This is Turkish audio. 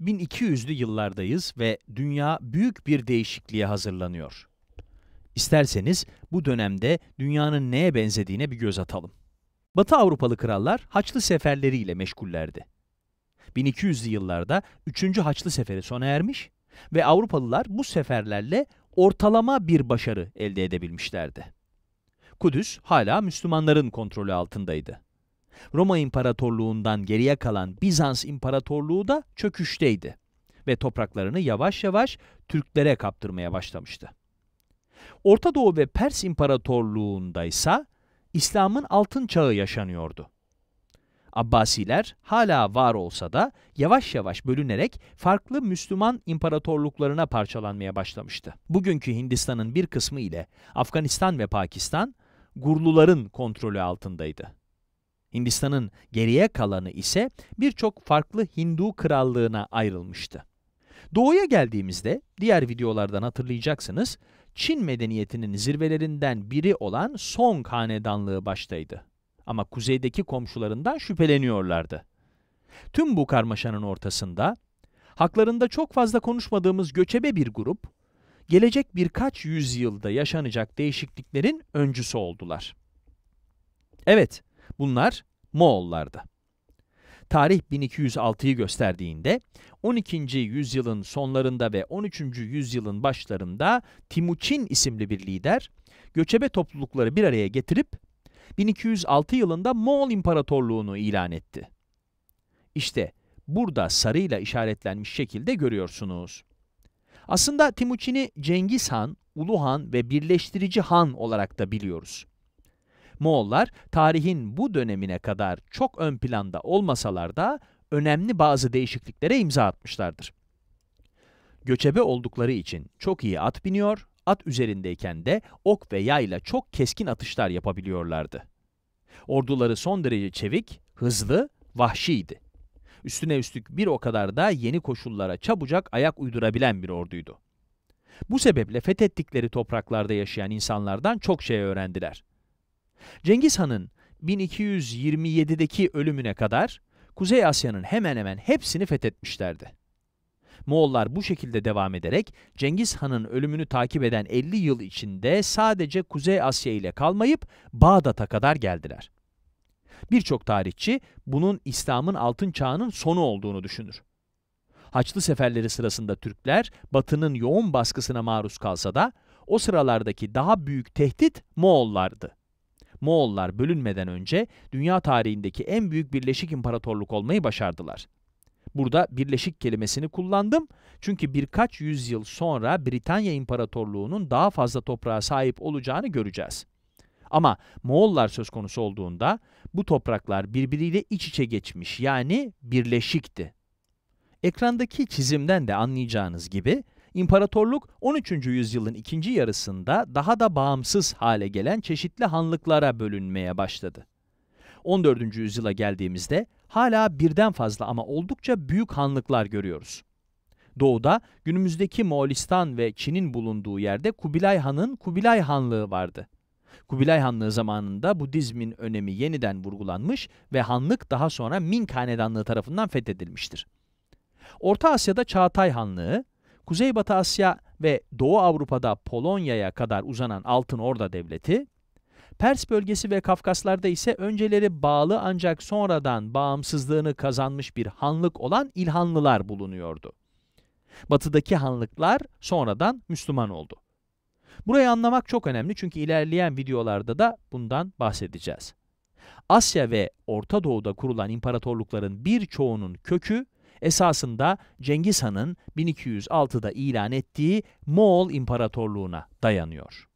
1200'lü yıllardayız ve dünya büyük bir değişikliğe hazırlanıyor. İsterseniz bu dönemde dünyanın neye benzediğine bir göz atalım. Batı Avrupalı krallar Haçlı seferleriyle meşgullerdi. 1200'lü yıllarda 3. Haçlı Seferi sona ermiş ve Avrupalılar bu seferlerle ortalama bir başarı elde edebilmişlerdi. Kudüs hala Müslümanların kontrolü altındaydı. Roma İmparatorluğu'ndan geriye kalan Bizans İmparatorluğu da çöküşteydi ve topraklarını yavaş yavaş Türklere kaptırmaya başlamıştı. Orta Doğu ve Pers İmparatorluğu'nda ise İslam'ın altın çağı yaşanıyordu. Abbasiler hala var olsa da yavaş yavaş bölünerek farklı Müslüman imparatorluklarına parçalanmaya başlamıştı. Bugünkü Hindistan'ın bir kısmı ile Afganistan ve Pakistan Gurluların kontrolü altındaydı. Hindistan'ın geriye kalanı ise birçok farklı Hindu krallığına ayrılmıştı. Doğuya geldiğimizde diğer videolardan hatırlayacaksınız Çin medeniyetinin zirvelerinden biri olan Song hanedanlığı baştaydı. Ama kuzeydeki komşularından şüpheleniyorlardı. Tüm bu karmaşanın ortasında haklarında çok fazla konuşmadığımız göçebe bir grup gelecek birkaç yüzyılda yaşanacak değişikliklerin öncüsü oldular. Evet, Bunlar Moğollardı. Tarih 1206'yı gösterdiğinde 12. yüzyılın sonlarında ve 13. yüzyılın başlarında Timuçin isimli bir lider göçebe toplulukları bir araya getirip 1206 yılında Moğol İmparatorluğunu ilan etti. İşte burada sarıyla işaretlenmiş şekilde görüyorsunuz. Aslında Timuçin'i Cengiz Han, Ulu Han ve Birleştirici Han olarak da biliyoruz. Moğollar tarihin bu dönemine kadar çok ön planda olmasalar da önemli bazı değişikliklere imza atmışlardır. Göçebe oldukları için çok iyi at biniyor, at üzerindeyken de ok ve yayla çok keskin atışlar yapabiliyorlardı. Orduları son derece çevik, hızlı, vahşiydi. Üstüne üstlük bir o kadar da yeni koşullara çabucak ayak uydurabilen bir orduydu. Bu sebeple fethettikleri topraklarda yaşayan insanlardan çok şey öğrendiler. Cengiz Han'ın 1227'deki ölümüne kadar Kuzey Asya'nın hemen hemen hepsini fethetmişlerdi. Moğollar bu şekilde devam ederek Cengiz Han'ın ölümünü takip eden 50 yıl içinde sadece Kuzey Asya ile kalmayıp Bağdat'a kadar geldiler. Birçok tarihçi bunun İslam'ın altın çağının sonu olduğunu düşünür. Haçlı seferleri sırasında Türkler Batı'nın yoğun baskısına maruz kalsa da o sıralardaki daha büyük tehdit Moğollardı. Moğollar bölünmeden önce dünya tarihindeki en büyük birleşik imparatorluk olmayı başardılar. Burada birleşik kelimesini kullandım çünkü birkaç yüzyıl sonra Britanya İmparatorluğu'nun daha fazla toprağa sahip olacağını göreceğiz. Ama Moğollar söz konusu olduğunda bu topraklar birbiriyle iç içe geçmiş yani birleşikti. Ekrandaki çizimden de anlayacağınız gibi İmparatorluk 13. yüzyılın ikinci yarısında daha da bağımsız hale gelen çeşitli hanlıklara bölünmeye başladı. 14. yüzyıla geldiğimizde hala birden fazla ama oldukça büyük hanlıklar görüyoruz. Doğuda günümüzdeki Moğolistan ve Çin'in bulunduğu yerde Kubilay Han'ın Kubilay Hanlığı vardı. Kubilay Hanlığı zamanında Budizmin önemi yeniden vurgulanmış ve hanlık daha sonra Ming Hanedanlığı tarafından fethedilmiştir. Orta Asya'da Çağatay Hanlığı, Kuzeybatı Asya ve Doğu Avrupa'da Polonya'ya kadar uzanan Altın Orda Devleti, Pers bölgesi ve Kafkaslar'da ise önceleri bağlı ancak sonradan bağımsızlığını kazanmış bir hanlık olan İlhanlılar bulunuyordu. Batıdaki hanlıklar sonradan Müslüman oldu. Burayı anlamak çok önemli çünkü ilerleyen videolarda da bundan bahsedeceğiz. Asya ve Orta Doğu'da kurulan imparatorlukların birçoğunun kökü esasında Cengiz Han'ın 1206'da ilan ettiği Moğol İmparatorluğu'na dayanıyor.